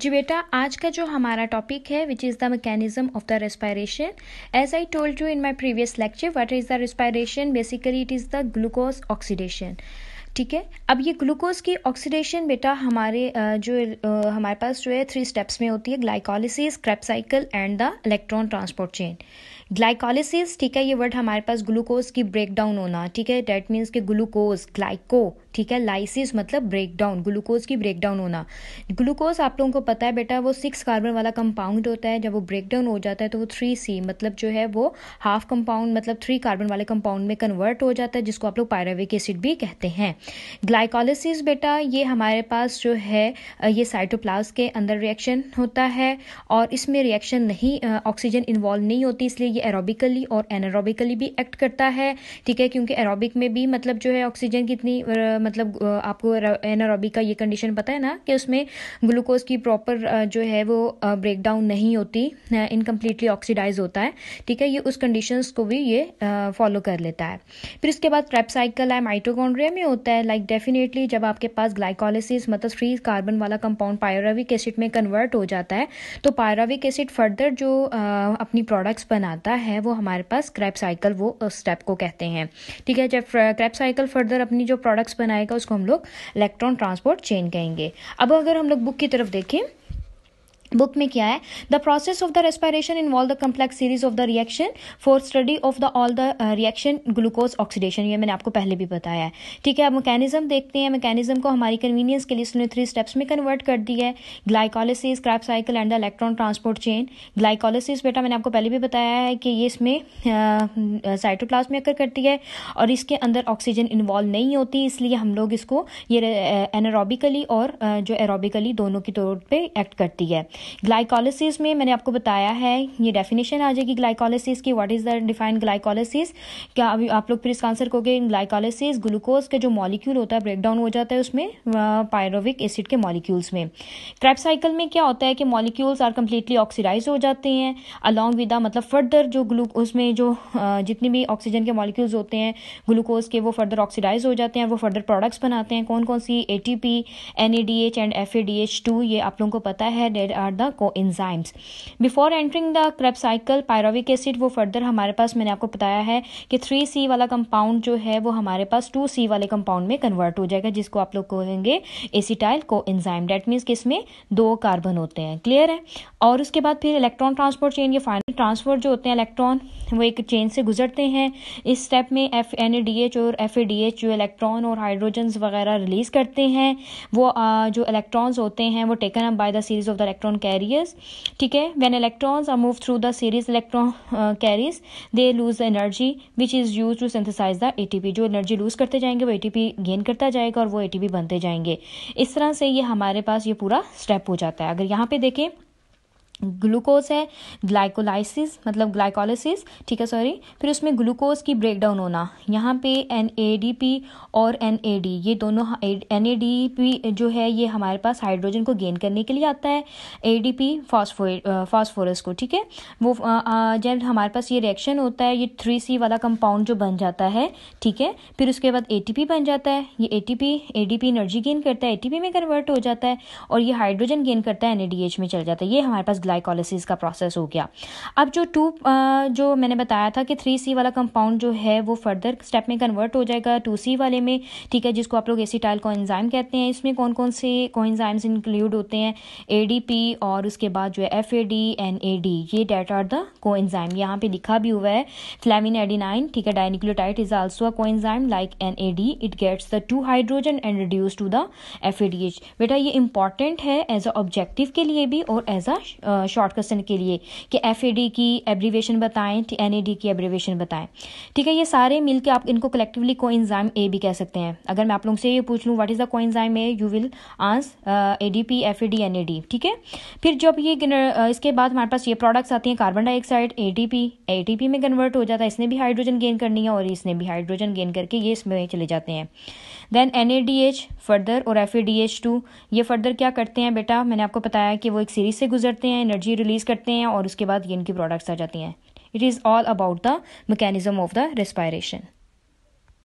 जी बेटा आज का जो हमारा टॉपिक है which is the mechanism of the respiration as I told you in my previous lecture what is the respiration basically it is the glucose oxidation ठीक है अब ये ग्लूकोज की ऑक्सीडेशन बेटा हमारे जो हमारे पास जो है थ्री स्टेप्स में होती है glycolysis Krebs cycle and the electron transport chain glycolysis ठीक है ये वर्ड हमारे पास ग्लूकोज की ब्रेकडाउन होना ठीक है डेट मीन्स के ग्लूकोज ग्लाइको ठीक है लाइसिस मतलब ब्रेकडाउन ग्लूकोज की ब्रेकडाउन होना ग्लूकोज आप लोगों को पता है बेटा वो सिक्स कार्बन वाला कंपाउंड होता है जब वो ब्रेकडाउन हो जाता है तो वो थ्री सी मतलब जो है वो हाफ कंपाउंड मतलब थ्री कार्बन वाले कंपाउंड में कन्वर्ट हो जाता है जिसको आप लोग पायराविक एसिड भी कहते हैं ग्लाइकोलिसिस बेटा ये हमारे पास जो है ये साइटोप्लाज के अंदर रिएक्शन होता है और इसमें रिएक्शन नहीं ऑक्सीजन इन्वॉल्व नहीं होती इसलिए ये एरोबिकली और एनारोबिकली भी एक्ट करता है ठीक है क्योंकि एरोबिक में भी मतलब जो है ऑक्सीजन कितनी मतलब आपको एनारोबिक का ये कंडीशन पता है ना कि उसमें ग्लूकोज की प्रॉपर जो है वो ब्रेक डाउन नहीं होती इनकम्प्लीटली ऑक्सीडाइज होता है ठीक है ये उस कंडीशन को भी ये फॉलो कर लेता है फिर उसके बाद क्रेप है माइटोकॉन्ड्रिया में होता है लाइक like डेफिनेटली जब आपके पास ग्लाइकोलिसिस मतलब फ्री कार्बन वाला कंपाउंड पायराविक एसिड में कन्वर्ट हो जाता है तो पायराविक एसिड फर्दर जो आ, अपनी प्रोडक्ट्स बनाता है वो हमारे पास क्रैप वो स्टेप को कहते हैं ठीक है जब क्रैप फर्दर अपनी जो प्रोडक्ट्स बनाए आएगा उसको हम लोग इलेक्ट्रॉन ट्रांसपोर्ट चेन कहेंगे अब अगर हम लोग बुक की तरफ देखें बुक में क्या है the process of the respiration involve the complex series of the reaction for study of the all the reaction glucose oxidation ये मैंने आपको पहले भी बताया है ठीक है अब मैकेनिज्म देखते हैं मैकेनिज्म को हमारी कन्वीनियंस के लिए इसने थ्री स्टेप्स में कन्वर्ट कर दी है glycolysis Krebs cycle and the electron transport chain glycolysis बेटा मैंने आपको पहले भी बताया है कि ये इसमें साइटोप्लाज्म uh, uh, में अकर करती है और इसके अंदर ऑक्सीजन इन्वॉल्व नहीं होती इसलिए हम लोग इसको ये एनारोबिकली uh, और जो एरोबिकली दोनों के तौर पर एक्ट करती है ग्लाइकोलिसिस में मैंने आपको बताया है ये डेफिनेशन आ जाएगी ग्लाइकोलिसिस की what is the defined glycolysis क्या अभी आप लोग फिर इसका आंसर कहोगे ग्लाइकोलिसिस ग्लूकोज का जो मॉलिक्यूल होता है ब्रेकडाउन हो जाता है उसमें पायरोविक एसिड के मॉलिक्यूल्स में क्रैप साइकिल में क्या होता है कि मॉलिक्यूल्स आर कंप्लीटली ऑक्सीडाइज हो जाते हैं अलॉन्ग विद मतलब फर्दर जो ग्लू उसमें जो जितने भी ऑक्सीजन के मॉलिक्यूल्स होते हैं ग्लूकोज के वो फर्दर ऑक्सीडाइज हो जाते हैं वो फर्दर प्रोडक्ट्स बनाते हैं कौन कौन सी A T P N A D H and F A D H two ये आप लोगों को पता है are the coenzymes before entering the Krebs cycle pyruvic acid वो फर्दर हमारे पास मैंने आपको बताया है कि थ्री सी वाला कंपाउंड जो है वो हमारे पास टू सी वाले कंपाउंड में कन्वर्ट हो जाएगा जिसको आप लोग कहेंगे acetyl co enzyme that means कि इसमें दो कार्बन होते हैं क्लियर है और उसके बाद फिर इलेक्ट्रॉन ट्रांसपोर्ट चेन ये फाइनल ट्रांसफर जो होते हैं इलेक्ट्रॉन वो एक चेन से गुजरते हैं इस स्टेप में एफ एन डी एच और एफ ए डी एच जो इलेक्ट्रॉन और हाइड्रोजन्स वगैरह रिलीज़ करते हैं वो आ, जो इलेक्ट्रॉन्स होते हैं वो taken up by the series of the electron carriers ठीक है when electrons are move through the series electron carriers they lose the energy which is use to synthesize the A जो एनर्जी लूज करते जाएंगे वो ए gain करता जाएगा और वो ए बनते जाएंगे इस तरह से ये हमारे पास ये पूरा स्टेप हो जाता है अगर यहाँ पे देखें ग्लूकोज है ग्लाइकोलाइसिस मतलब ग्लाइकोलाइसिस ठीक है सॉरी फिर उसमें ग्लूकोज की ब्रेकडाउन होना यहाँ पे एन ए डी पी और एन ए डी ये दोनों एन ए डी पी जो है ये हमारे पास हाइड्रोजन को गेन करने के लिए आता है ए डी पी फॉस्फोरस को ठीक है वो जब हमारे पास ये रिएक्शन होता है ये थ्री सी वाला कंपाउंड जो बन जाता है ठीक है फिर उसके बाद ए टी पी बन जाता है ये A T P A D P energy gain करता है ए टी पी में कन्वर्ट हो जाता है और ये हाइड्रोजन गेन करता है एन ए डी एच में चल जाता है ये हमारे पास ग्लाइकोलिसिस का प्रोसेस हो गया अब जो टू जो मैंने बताया था कि थ्री सी वाला कंपाउंड जो है वो फर्दर स्टेप में कन्वर्ट हो जाएगा टू सी वाले में ठीक है जिसको आप लोग एसीटाइल कोइंजाइम कहते हैं इसमें कौन कौन से कोइंजाइम्स इंक्लूड होते हैं एडीपी और उसके बाद जो है F A D N A D ये डेट आर द कोइंजाइम यहाँ पे लिखा भी हुआ है फ्लैमिन एडी नाइन ठीक है dinucleotide is also a coenzyme like N A D it gets the two hydrogen and reduce to the F A D H बेटा ये इंपॉर्टेंट है एज अ ऑब्जेक्टिव के लिए भी और एज अ शॉर्ट क्वेश्चन के लिए कि एफ की एब्रीवेशन बताएं एन ए डी की एब्रीवेशन बताएं ठीक है ये सारे मिल के आप इनको कलेक्टिवली को ए भी कह सकते हैं अगर मैं आप लोगों से ये पूछ लूँ what is the coenzyme uh you will answer A D P F A D N A D ठीक है फिर जब ये uh, इसके बाद हमारे पास ये प्रोडक्ट्स आती हैं carbon dioxide A T P A T P में कन्वर्ट हो जाता है इसने भी हाइड्रोजन गेन करनी है और इसने भी हाइड्रोजन गेन करके ये इसमें चले जाते हैं then N A D H further और F A D H two ये फर्दर क्या करते हैं बेटा मैंने आपको बताया कि वो एक सीरीज से गुजरते हैं एनर्जी रिलीज करते हैं और उसके बाद ये इनकी प्रोडक्ट्स आ जाती हैं it is all about the mechanism of the respiration